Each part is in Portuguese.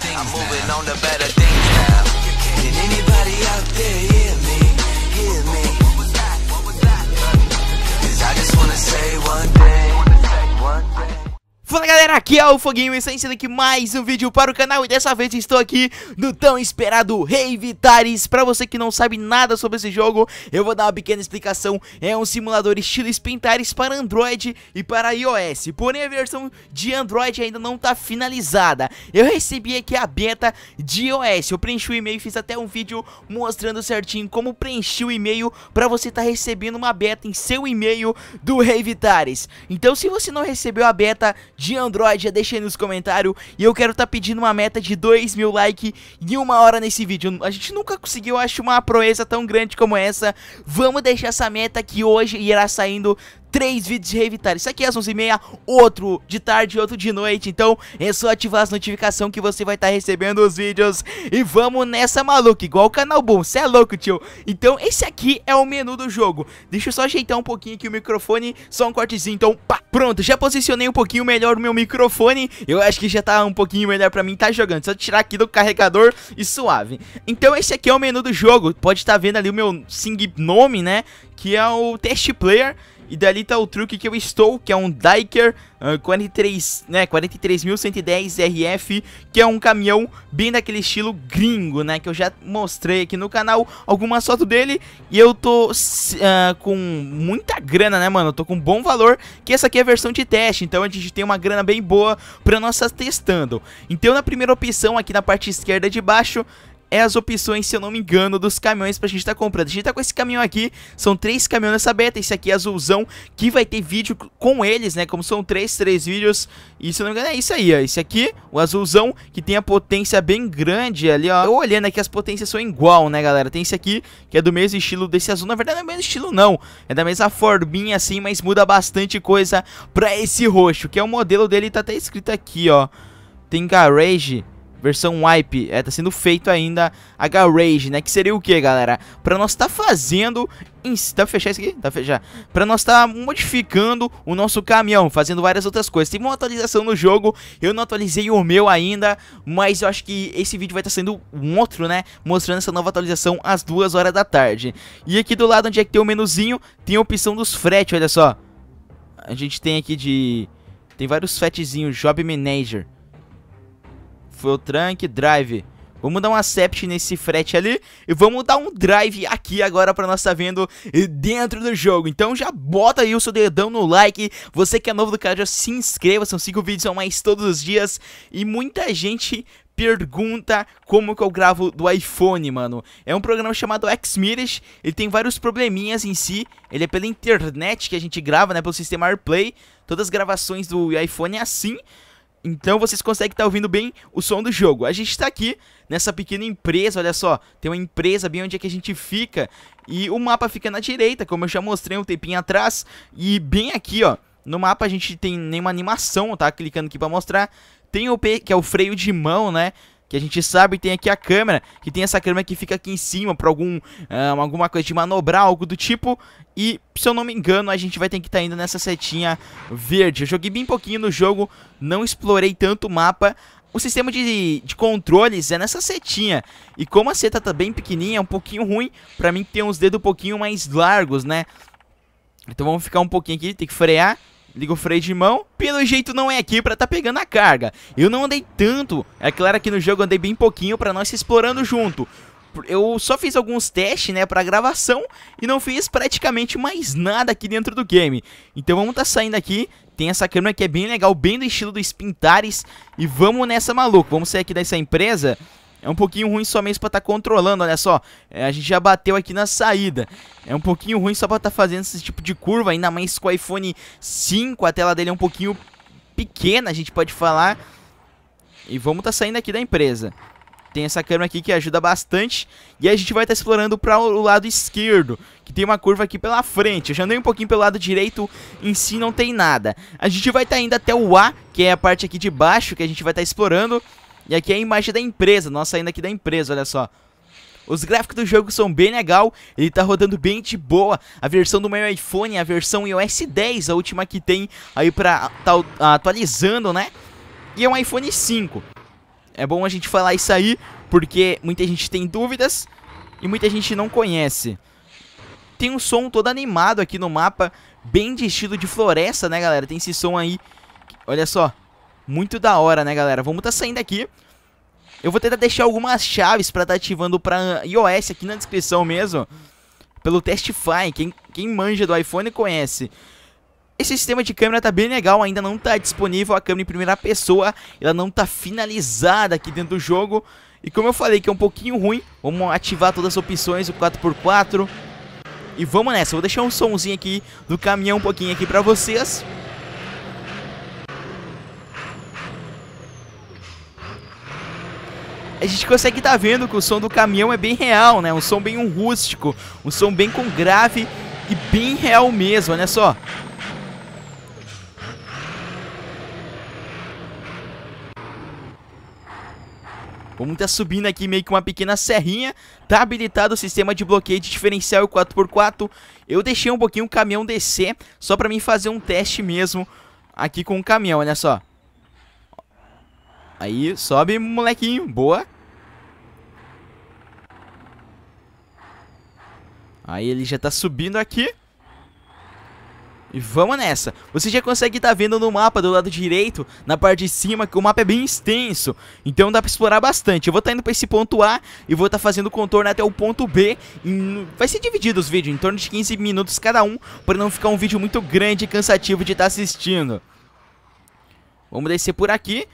things I'm moving now. on to better things now. Can anybody out there hear me? Hear me? Cause I just wanna say one thing. One thing. Fala galera, aqui é o Foguinho e saindo aqui mais um vídeo para o canal E dessa vez estou aqui no tão esperado Vitaris. Para você que não sabe nada sobre esse jogo, eu vou dar uma pequena explicação É um simulador estilo Spintares para Android e para iOS Porém a versão de Android ainda não está finalizada Eu recebi aqui a beta de iOS Eu preenchi o e-mail e fiz até um vídeo mostrando certinho como preencher o e-mail Para você estar tá recebendo uma beta em seu e-mail do Vitaris. Então se você não recebeu a beta de de Android, já deixa aí nos comentários. E eu quero estar tá pedindo uma meta de 2 mil likes em uma hora nesse vídeo. A gente nunca conseguiu, acho, uma proeza tão grande como essa. Vamos deixar essa meta que hoje irá saindo três vídeos de Revitar. Isso aqui é às 11h30, outro de tarde outro de noite. Então é só ativar as notificações que você vai estar tá recebendo os vídeos. E vamos nessa, maluca, igual o canal bom. Você é louco, tio. Então esse aqui é o menu do jogo. Deixa eu só ajeitar um pouquinho aqui o microfone, só um cortezinho. Então, pá, pronto, já posicionei um pouquinho melhor o meu microfone. Eu acho que já tá um pouquinho melhor pra mim estar tá jogando. Só tirar aqui do carregador e suave. Então esse aqui é o menu do jogo. Pode estar tá vendo ali o meu sing nome, né? Que é o test player. E dali tá o truque que eu estou, que é um Diker uh, 43, né, 43110 RF, que é um caminhão bem daquele estilo gringo, né, que eu já mostrei aqui no canal algumas fotos dele, e eu tô uh, com muita grana, né, mano, eu tô com bom valor, que essa aqui é a versão de teste, então a gente tem uma grana bem boa pra nós testando. Então na primeira opção aqui na parte esquerda de baixo, é as opções, se eu não me engano, dos caminhões pra gente tá comprando. A gente tá com esse caminhão aqui, são três caminhões nessa beta, esse aqui é azulzão, que vai ter vídeo com eles, né, como são três, três vídeos, e se eu não me engano é isso aí, ó, esse aqui, o azulzão, que tem a potência bem grande ali, ó, eu olhando aqui as potências são igual, né, galera, tem esse aqui, que é do mesmo estilo desse azul, na verdade não é do mesmo estilo não, é da mesma forminha assim, mas muda bastante coisa pra esse roxo, que é o modelo dele, tá até escrito aqui, ó, tem garage versão wipe, é, tá sendo feito ainda a garage, né? Que seria o que, galera? Pra nós tá fazendo está pra fechar isso aqui? Dá tá fechar. Pra nós tá modificando o nosso caminhão, fazendo várias outras coisas. tem uma atualização no jogo, eu não atualizei o meu ainda, mas eu acho que esse vídeo vai estar tá sendo um outro, né? Mostrando essa nova atualização às duas horas da tarde. E aqui do lado onde é que tem o menuzinho, tem a opção dos frete, olha só. A gente tem aqui de... Tem vários fretezinhos, Job Manager foi o trunk, drive. Vamos dar um accept nesse frete ali e vamos dar um drive aqui agora para nós tá vendo dentro do jogo. Então já bota aí o seu dedão no like. Você que é novo do canal, já se inscreva. São cinco vídeos a mais todos os dias e muita gente pergunta como que eu gravo do iPhone, mano. É um programa chamado Xmiris, ele tem vários probleminhas em si, ele é pela internet que a gente grava, né, pelo sistema AirPlay. Todas as gravações do iPhone é assim, então vocês conseguem estar tá ouvindo bem o som do jogo. A gente está aqui nessa pequena empresa, olha só. Tem uma empresa bem onde é que a gente fica. E o mapa fica na direita, como eu já mostrei um tempinho atrás. E bem aqui, ó. No mapa a gente tem nenhuma animação, tá? Clicando aqui para mostrar. Tem o P, que é o freio de mão, né? que a gente sabe tem aqui a câmera, que tem essa câmera que fica aqui em cima para algum uh, alguma coisa de manobrar, algo do tipo. E, se eu não me engano, a gente vai ter que estar tá indo nessa setinha verde. Eu joguei bem pouquinho no jogo, não explorei tanto o mapa. O sistema de, de controles é nessa setinha. E como a seta tá bem pequenininha, é um pouquinho ruim para mim ter uns dedos um pouquinho mais largos, né? Então vamos ficar um pouquinho aqui, tem que frear liga o freio de mão. Pelo jeito não é aqui pra tá pegando a carga. Eu não andei tanto. É claro que no jogo andei bem pouquinho pra nós explorando junto eu só fiz alguns testes, né, pra gravação e não fiz praticamente mais nada aqui dentro do game. Então vamos tá saindo aqui, tem essa câmera que é bem legal, bem do estilo dos Pintares e vamos nessa maluco. Vamos sair aqui dessa empresa é um pouquinho ruim só mesmo pra estar tá controlando, olha só. É, a gente já bateu aqui na saída. É um pouquinho ruim só pra estar tá fazendo esse tipo de curva, ainda mais com o iPhone 5. A tela dele é um pouquinho pequena, a gente pode falar. E vamos estar tá saindo aqui da empresa. Tem essa câmera aqui que ajuda bastante. E a gente vai estar tá explorando para o lado esquerdo, que tem uma curva aqui pela frente. Eu já andei um pouquinho pelo lado direito, em si não tem nada. A gente vai estar tá indo até o A, que é a parte aqui de baixo, que a gente vai estar tá explorando. E aqui é a imagem da empresa, nós saindo aqui da empresa, olha só. Os gráficos do jogo são bem legal, ele tá rodando bem de boa. A versão do meu iPhone, a versão iOS 10, a última que tem aí pra tá atualizando, né? E é um iPhone 5. É bom a gente falar isso aí, porque muita gente tem dúvidas e muita gente não conhece. Tem um som todo animado aqui no mapa, bem de estilo de floresta, né, galera? Tem esse som aí, olha só muito da hora, né, galera? Vamos tá saindo aqui. Eu vou tentar deixar algumas chaves pra tá ativando pra iOS aqui na descrição mesmo. Pelo Testify, quem, quem manja do iPhone conhece. Esse sistema de câmera tá bem legal, ainda não tá disponível a câmera em primeira pessoa, ela não tá finalizada aqui dentro do jogo. E como eu falei que é um pouquinho ruim, vamos ativar todas as opções, o 4x4. E vamos nessa, vou deixar um somzinho aqui do caminhão um pouquinho aqui pra vocês. a gente consegue estar tá vendo que o som do caminhão é bem real, né? Um som bem um rústico, um som bem com grave e bem real mesmo, olha só. Vamos tá subindo aqui meio que uma pequena serrinha. Tá habilitado o sistema de bloqueio de diferencial 4x4. Eu deixei um pouquinho o caminhão descer, só para mim fazer um teste mesmo aqui com o caminhão, olha só. Aí, sobe, molequinho. Boa. Aí ele já tá subindo aqui. E vamos nessa. Você já consegue estar tá vendo no mapa do lado direito, na parte de cima, que o mapa é bem extenso. Então dá pra explorar bastante. Eu vou estar tá indo pra esse ponto A e vou estar tá fazendo o contorno até o ponto B. Em... Vai ser dividido os vídeos, em torno de 15 minutos cada um, pra não ficar um vídeo muito grande e cansativo de estar tá assistindo. Vamos descer por aqui.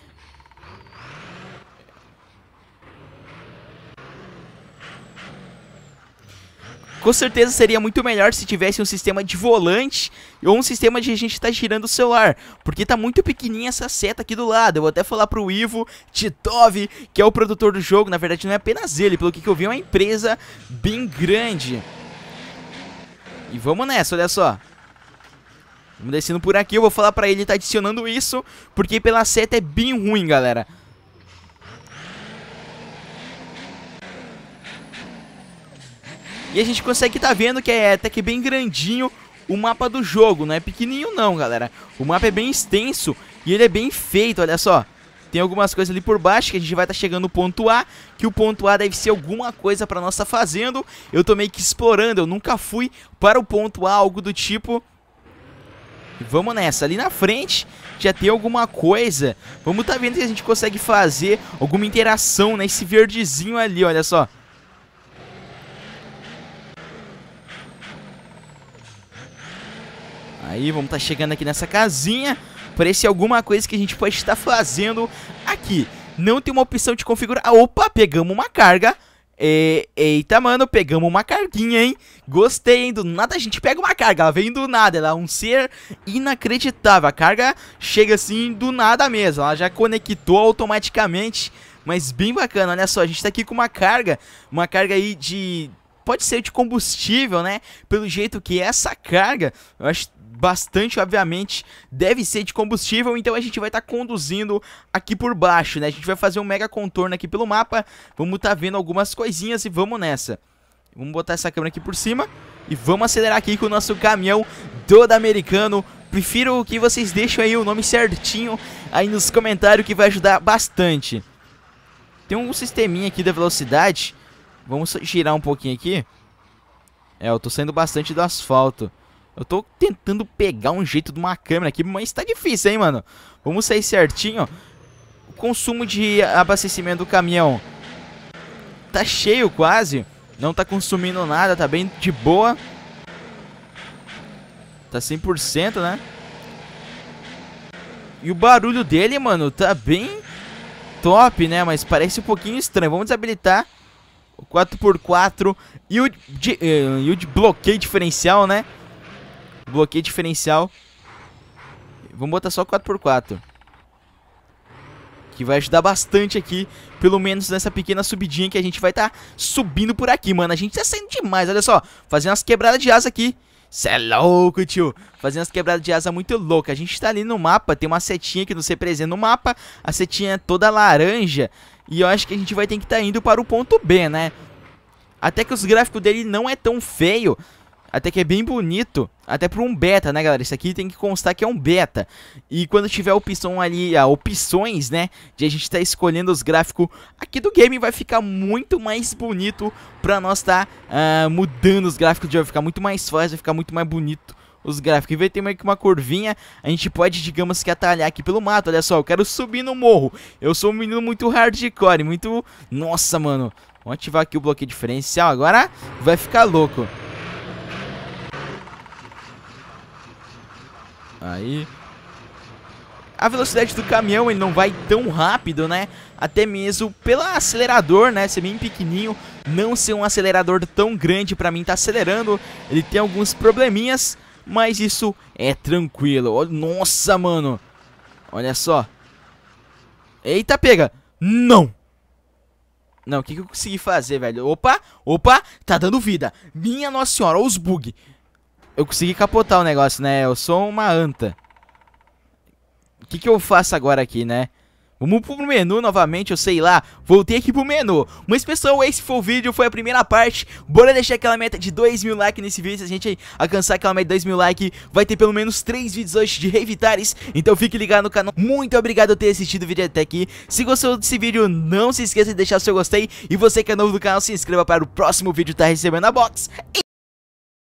Com certeza seria muito melhor se tivesse um sistema de volante ou um sistema de a gente estar tá girando o celular, porque tá muito pequenininha essa seta aqui do lado. Eu vou até falar pro Ivo Titov, que é o produtor do jogo, na verdade não é apenas ele, pelo que eu vi é uma empresa bem grande. E vamos nessa, olha só. Vamos descendo por aqui, eu vou falar pra ele tá adicionando isso, porque pela seta é bem ruim, galera. E a gente consegue estar tá vendo que é até que bem grandinho o mapa do jogo, não é pequenininho não, galera. O mapa é bem extenso e ele é bem feito, olha só. Tem algumas coisas ali por baixo que a gente vai estar tá chegando no ponto A, que o ponto A deve ser alguma coisa para nós estar tá fazendo. Eu tô meio que explorando, eu nunca fui para o ponto A, algo do tipo... Vamos nessa, ali na frente já tem alguma coisa Vamos tá vendo que a gente consegue fazer alguma interação nesse né? verdezinho ali, olha só Aí vamos estar tá chegando aqui nessa casinha para esse alguma coisa que a gente pode estar tá fazendo aqui. Não tem uma opção de configurar. opa, pegamos uma carga. E, é, eita, mano, pegamos uma carguinha, hein? Gostei, hein? Do nada a gente pega uma carga, ela vem do nada, ela é um ser inacreditável. A carga chega assim do nada mesmo, ela já conectou automaticamente, mas bem bacana. Olha só, a gente tá aqui com uma carga, uma carga aí de pode ser de combustível, né? Pelo jeito que essa carga, eu acho bastante, obviamente, deve ser de combustível, então a gente vai estar tá conduzindo aqui por baixo, né? A gente vai fazer um mega contorno aqui pelo mapa, vamos estar tá vendo algumas coisinhas e vamos nessa. Vamos botar essa câmera aqui por cima e vamos acelerar aqui com o nosso caminhão todo americano. Prefiro que vocês deixem aí o nome certinho aí nos comentários que vai ajudar bastante. Tem um sisteminha aqui da velocidade Vamos girar um pouquinho aqui. É, eu tô saindo bastante do asfalto. Eu tô tentando pegar um jeito de uma câmera aqui, mas tá difícil, hein, mano? Vamos sair certinho. O consumo de abastecimento do caminhão tá cheio quase. Não tá consumindo nada, tá bem de boa. Tá 100%, né? E o barulho dele, mano, tá bem top, né? Mas parece um pouquinho estranho. Vamos desabilitar o 4x4 e o, de, eh, e o de bloqueio diferencial, né? Bloqueio diferencial. Vamos botar só 4x4. Que vai ajudar bastante aqui, pelo menos nessa pequena subidinha que a gente vai estar tá subindo por aqui, mano. A gente tá saindo demais, olha só. Fazendo umas quebradas de asa aqui. Cê é louco, tio. Fazendo umas quebradas de asa muito louca. A gente tá ali no mapa, tem uma setinha que nos representa no mapa. A setinha é toda laranja. E eu acho que a gente vai ter que estar tá indo para o ponto B, né? Até que os gráficos dele não é tão feio. Até que é bem bonito. Até para um beta, né, galera? Isso aqui tem que constar que é um beta. E quando tiver a opção ali, a ah, opções, né? De a gente estar tá escolhendo os gráficos aqui do game, vai ficar muito mais bonito para nós estar tá, uh, mudando os gráficos. de Vai ficar muito mais fácil, vai ficar muito mais bonito os gráficos. Em vez tem meio que uma curvinha, a gente pode, digamos que, atalhar aqui pelo mato. Olha só, eu quero subir no morro. Eu sou um menino muito hardcore, muito... Nossa, mano. Vamos ativar aqui o bloqueio diferencial. Agora vai ficar louco. Aí... A velocidade do caminhão, ele não vai tão rápido, né? Até mesmo pelo acelerador, né? Ser bem pequenininho, não ser um acelerador tão grande pra mim tá acelerando. Ele tem alguns probleminhas, mas isso é tranquilo. nossa, mano. Olha só. Eita, pega. Não. Não, o que, que eu consegui fazer, velho? Opa, opa, tá dando vida. Minha nossa senhora, olha os bug. Eu consegui capotar o negócio, né? Eu sou uma anta. O que, que eu faço agora aqui, né? Vamos pro menu novamente, eu sei lá, voltei aqui pro menu. Mas pessoal, esse foi o vídeo, foi a primeira parte. Bora deixar aquela meta de 2 mil likes nesse vídeo. Se a gente alcançar aquela meta de 2 mil likes, vai ter pelo menos 3 vídeos hoje de Revitares. Então fique ligado no canal. Muito obrigado por ter assistido o vídeo até aqui. Se gostou desse vídeo, não se esqueça de deixar o seu gostei. E você que é novo do canal, se inscreva para o próximo vídeo tá recebendo a box. E